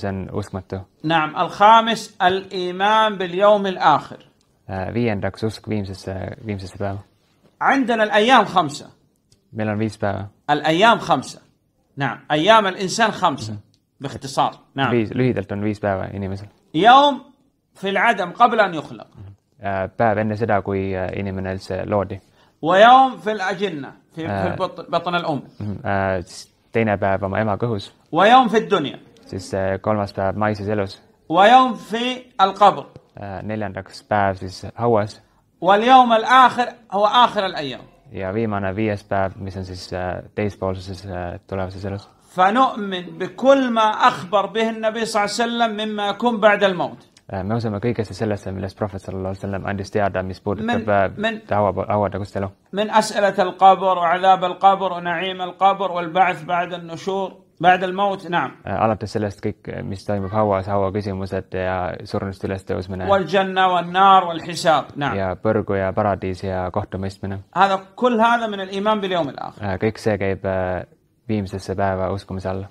sen uskmattu. نعم الخامس الإيمان باليوم الآخر Viiendaks usk viimsesse, viimsesse päeva. عندنا الأيام خمسة meil on viis päeva. الأيام خمسة نعم أيام الإنسان خمسة باختصار نعم viis lühidalt on viis päeva inimesel يوم في العدم قبل أن يخلق päev enne seda kui inimene üldse loodi ويوم في الأجنة في, في البطن, بطن الأم teine päev oma ema kõhus ويوم في الدنيا siis kolmas päev maises elus. neljandaks päev siis hauas. ja viimane viies päev, mis on siis teispoolses tulevases elus. me usume kõigesse sellesse, millest prohvet sallallahu andis teada, mis puudutab haua, hauatagust elu. alates sellest kõik, äh, mis toimub hauas, hauaküsimused ja surnust ülestõusmine. ja põrgu ja paradiis ja kohtumõistmine. kõik see käib äh، viimsesse päeva uskumise alla.